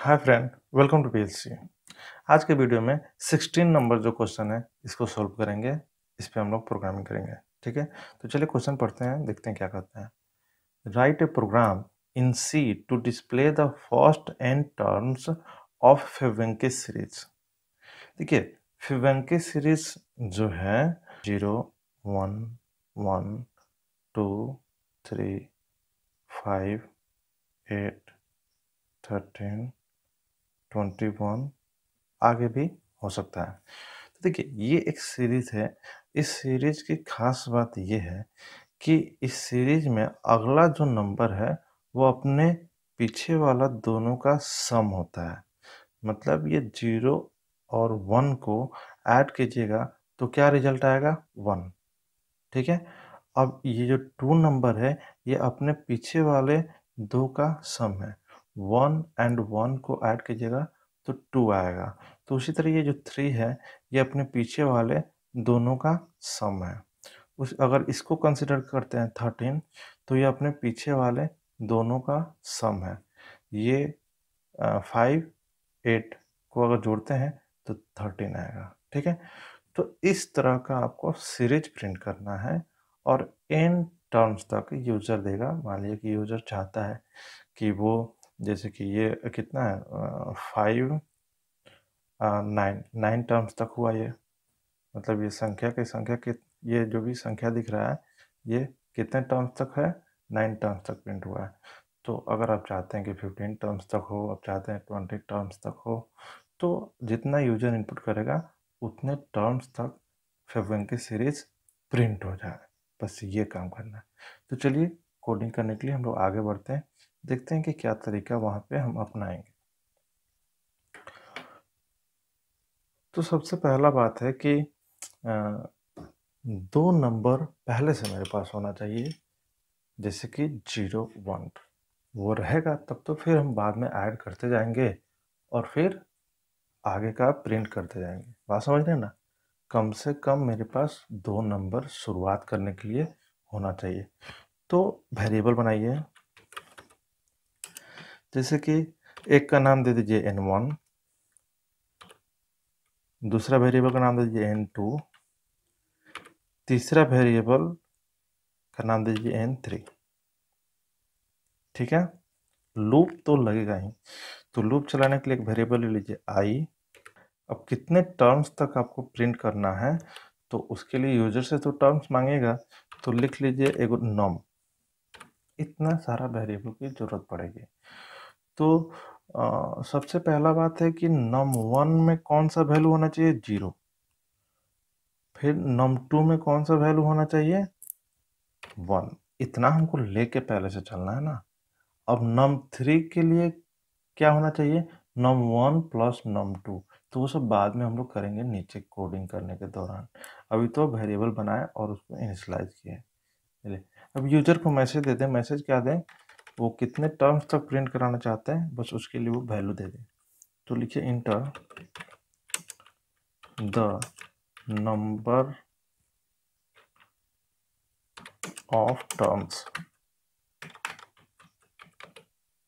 hi friend welcome to PLC आज के video में 16 नंबर जो क्वेश्चन है इसको सॉल्व करेंगे इस पर हम लोग प्रोग्रामिंग करेंगे ठीक है तो चलिए क्वेश्चन पढ़ते हैं देखते हैं क्या कहते हैं write a program in C to display the first and terms of Fibonacci series देखिए फिवेंकी सीरीज जो है zero one one two three five eight thirteen twenty one आगे भी हो सकता है तो देखिए ये एक सीरीज़ है इस सीरीज़ की खास बात यह है कि इस सीरीज़ में अगला जो नंबर है वो अपने पीछे वाला दोनों का सम होता है मतलब ये जीरो और वन को ऐड कीजिएगा तो क्या रिजल्ट आएगा वन ठीक है अब ये जो टू नंबर है ये अपने पीछे वाले दो का सम है वन एंड वन को ऐड कीजिएगा तो टू आएगा तो उसी तरह ये जो थ्री है ये अपने पीछे वाले दोनों का सम है उस अगर इसको कंसिडर करते हैं थर्टीन तो ये अपने पीछे वाले दोनों का सम है ये फाइव एट को अगर जोड़ते हैं तो थर्टीन आएगा ठीक है तो इस तरह का आपको सीरीज प्रिंट करना है और एन टर्म्स तक यूज़र देगा मान लीजिए कि यूज़र चाहता है कि वो जैसे कि ये कितना है फाइव नाइन नाइन टर्म्स तक हुआ ये मतलब ये संख्या की संख्या के ये जो भी संख्या दिख रहा है ये कितने टर्म्स तक है नाइन टर्म्स तक प्रिंट हुआ है तो अगर आप चाहते हैं कि फिफ्टीन टर्म्स तक हो आप चाहते हैं ट्वेंटी टर्म्स तक हो तो जितना यूजर इनपुट करेगा उतने टर्म्स तक फेबन की सीरीज प्रिंट हो जाए बस ये काम करना है तो चलिए कोडिंग करने के लिए हम लोग आगे बढ़ते हैं देखते हैं कि क्या तरीका वहाँ पे हम अपनाएंगे तो सबसे पहला बात है कि दो नंबर पहले से मेरे पास होना चाहिए जैसे कि जीरो वन वो रहेगा तब तो फिर हम बाद में ऐड करते जाएंगे और फिर आगे का प्रिंट करते जाएंगे बात समझ रहे ना कम से कम मेरे पास दो नंबर शुरुआत करने के लिए होना चाहिए तो वेरिएबल बनाइए जैसे कि एक का नाम दे दीजिए एन वन दूसरा वेरिएबल का नाम दे दीजिए एन टू तीसरा वेरिएबल का नाम दे दीजिए एन थ्री ठीक है लूप तो लगेगा ही तो लूप चलाने के लिए एक वेरिएबल ले लीजिए आई अब कितने टर्म्स तक आपको प्रिंट करना है तो उसके लिए यूजर से तो टर्म्स मांगेगा तो लिख लीजिए एगो नम इतना सारा वेरिएबल की ज़रूरत पड़ेगी तो आ, सबसे पहला बात है कि नम वन में कौन सा वैल्यू होना चाहिए जीरो फिर नम टू में कौन सा वैल्यू होना चाहिए वन इतना हमको लेके पहले से चलना है ना अब नम थ्री के लिए क्या होना चाहिए num one plus num two तो वो सब बाद में हम लोग करेंगे नीचे कोडिंग करने के दौरान अभी तो वेरिएबल बनाए और उसको इनिशलाइज किए अब यूजर को मैसेज देते हैं मैसेज क्या दें वो कितने टर्म्स तक प्रिंट कराना चाहते हैं बस उसके लिए वो वैल्यू दे दें तो लिखिए enter the number of terms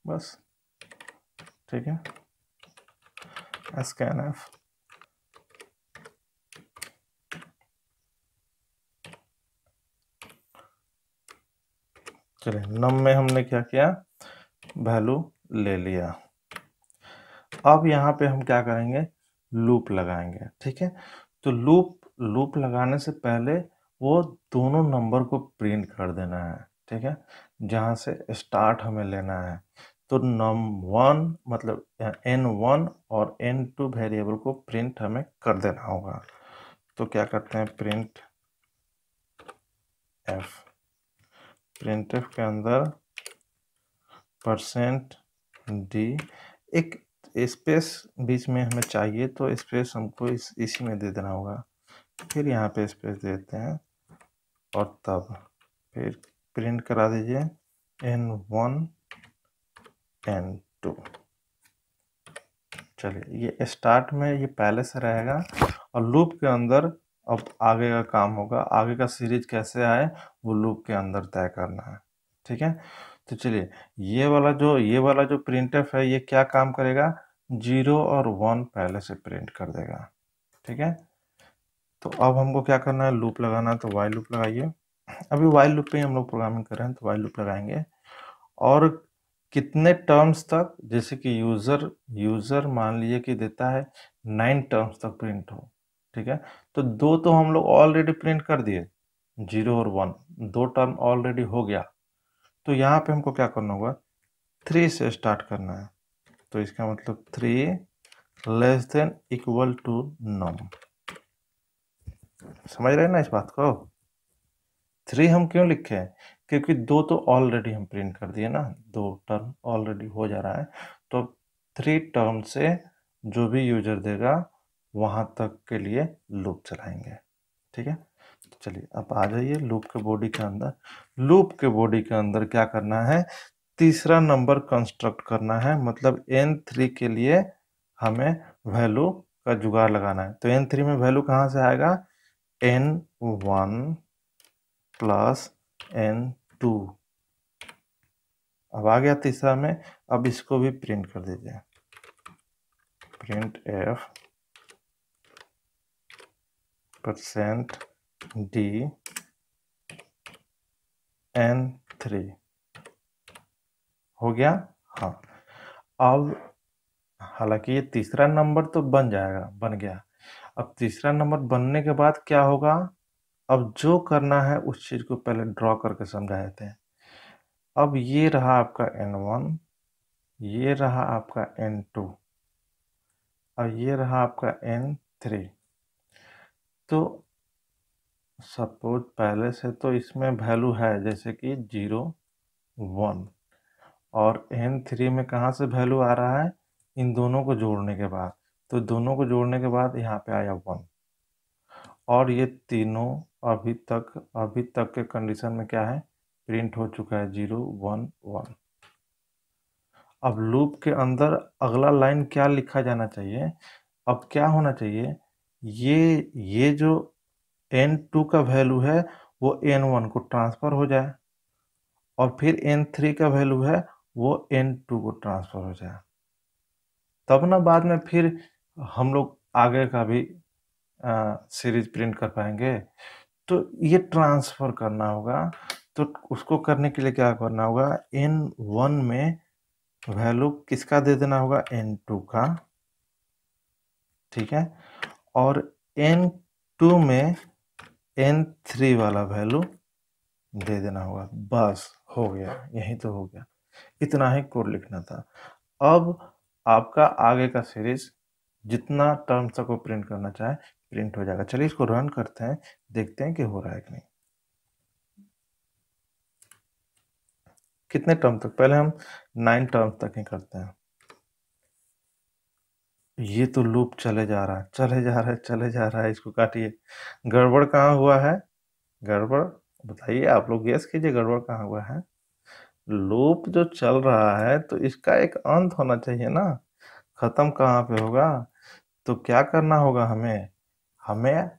बस ठीक है एस कैन एफ चलिए नम में हमने क्या किया वैल्यू ले लिया अब यहाँ पे हम क्या करेंगे लूप लगाएंगे ठीक है तो लूप लूप लगाने से पहले वो दोनों नंबर को प्रिंट कर देना है ठीक है जहाँ से स्टार्ट हमें लेना है तो नम वन मतलब एन वन और एन टू वेरिएबल को प्रिंट हमें कर देना होगा तो क्या करते हैं प्रिंट एफ़ प्रिंट के अंदर परसेंट डी एक स्पेस बीच में हमें चाहिए तो स्पेस हमको इस इसी में दे देना होगा फिर यहाँ पे स्पेस देते हैं और तब फिर प्रिंट करा दीजिए एन वन एन टू चलिए ये स्टार्ट में ये पहले से रहेगा और लूप के अंदर अब आगे का काम होगा आगे का सीरीज कैसे आए वो लूप के अंदर तय करना है ठीक है तो चलिए ये वाला जो ये वाला जो प्रिंट है ये क्या काम करेगा जीरो और वन पहले से प्रिंट कर देगा ठीक है तो अब हमको क्या करना है लूप लगाना है तो वाई लूप लगाइए अभी वाई लूप पे ही हम लोग प्रोग्रामिंग कर रहे हैं तो वाई लूप लगाएंगे और कितने टर्म्स तक जैसे कि यूज़र यूज़र मान लीजिए कि देता है नाइन टर्म्स तक प्रिंट हो ठीक है तो दो तो हम लोग ऑलरेडी प्रिंट कर दिए जीरो और वन दो टर्म ऑलरेडी हो गया तो यहाँ पे हमको क्या करना होगा थ्री से स्टार्ट करना है तो इसका मतलब three less than equal to num समझ रहे हैं ना इस बात को थ्री हम क्यों लिखे हैं क्योंकि दो तो ऑलरेडी हम प्रिंट कर दिए ना दो टर्म ऑलरेडी हो जा रहा है तो थ्री टर्म से जो भी यूजर देगा वहाँ तक के लिए लूप चलाएंगे ठीक है तो चलिए अब आ जाइए लूप के बॉडी के अंदर लूप के बॉडी के अंदर क्या करना है तीसरा नंबर कंस्ट्रक्ट करना है मतलब एन थ्री के लिए हमें वैल्यू का जुगाड़ लगाना है तो एन थ्री में वैल्यू कहाँ से आएगा N one plus N two अब आ गया तीसरा में अब इसको भी प्रिंट कर दीजिए print F percent D N three हो गया हाँ अब हालांकि ये तीसरा नंबर तो बन जाएगा बन गया अब तीसरा नंबर बनने के बाद क्या होगा अब जो करना है उस चीज़ को पहले ड्रॉ करके समझा देते हैं अब ये रहा आपका एन वन ये रहा आपका एन टू और ये रहा आपका एन थ्री तो सपोज पहले से तो इसमें वैल्यू है जैसे कि जीरो वन और एन थ्री में कहाँ से वैल्यू आ रहा है इन दोनों को जोड़ने के बाद तो दोनों को जोड़ने के बाद यहाँ पे आया वन और ये तीनों अभी तक अभी तक के कंडीशन में क्या है प्रिंट हो चुका है जीरो वन वन अब लूप के अंदर अगला लाइन क्या लिखा जाना चाहिए अब क्या होना चाहिए ये ये जो एन टू का वैल्यू है वो एन वन को ट्रांसफ़र हो जाए और फिर एन थ्री का वैल्यू है वो एन टू को ट्रांसफ़र हो जाए तब ना बाद में फिर हम लोग आगे का भी आ, सीरीज प्रिंट कर पाएंगे तो ये ट्रांसफ़र करना होगा तो उसको करने के लिए क्या करना होगा एन वन में वैल्यू किसका दे देना होगा एन टू का ठीक है और एन टू में एन थ्री वाला वैल्यू दे देना होगा बस हो गया यही तो हो गया इतना ही कोड लिखना था अब आपका आगे का सीरीज जितना टर्म्स तक वो प्रिंट करना चाहे प्रिंट हो जाएगा चलिए इसको रन करते हैं देखते हैं कि हो रहा है कि नहीं कितने टर्म तक पहले हम नाइन टर्म तक ही करते हैं ये तो लूप चले जा रहा है चले जा रहा है चले जा रहा है इसको काटिए गड़बड़ कहाँ हुआ है गड़बड़ बताइए आप लोग गैस कीजिए गड़बड़ कहाँ हुआ है लूप जो चल रहा है तो इसका एक अंत होना चाहिए ना ख़त्म कहाँ पे होगा तो क्या करना होगा हमें हमें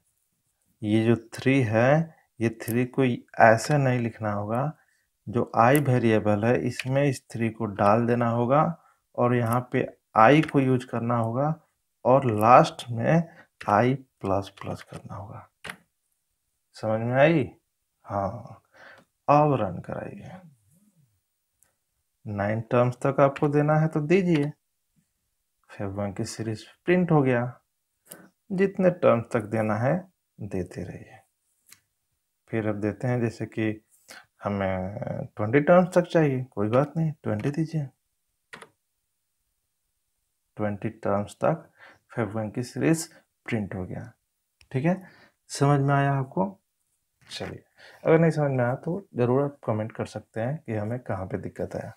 ये जो थ्री है ये थ्री को ऐसे नहीं लिखना होगा जो आई वेरिएबल है इसमें इस थ्री को डाल देना होगा और यहाँ पे आई को यूज करना होगा और लास्ट में आई प्लस प्लस करना होगा समझ में आई हाँ अब रन कराइए नाइन टर्म्स तक आपको देना है तो दीजिए फिर वन की सीरीज प्रिंट हो गया जितने टर्म्स तक देना है देते रहिए फिर अब देते हैं जैसे कि हमें ट्वेंटी टर्म्स तक चाहिए कोई बात नहीं ट्वेंटी दीजिए ट्वेंटी टर्म्स तक फाइव की सीरीज प्रिंट हो गया ठीक है समझ में आया आपको चलिए अगर नहीं समझ में आया तो ज़रूर आप कमेंट कर सकते हैं कि हमें कहाँ पे दिक्कत आया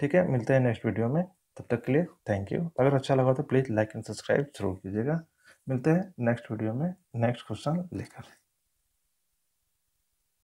ठीक है मिलते हैं नेक्स्ट वीडियो में तब तक के लिए थैंक यू अगर अच्छा लगा तो प्लीज़ लाइक एंड सब्सक्राइब जरूर कीजिएगा मिलते हैं नेक्स्ट वीडियो में नेक्स्ट क्वेश्चन लेकर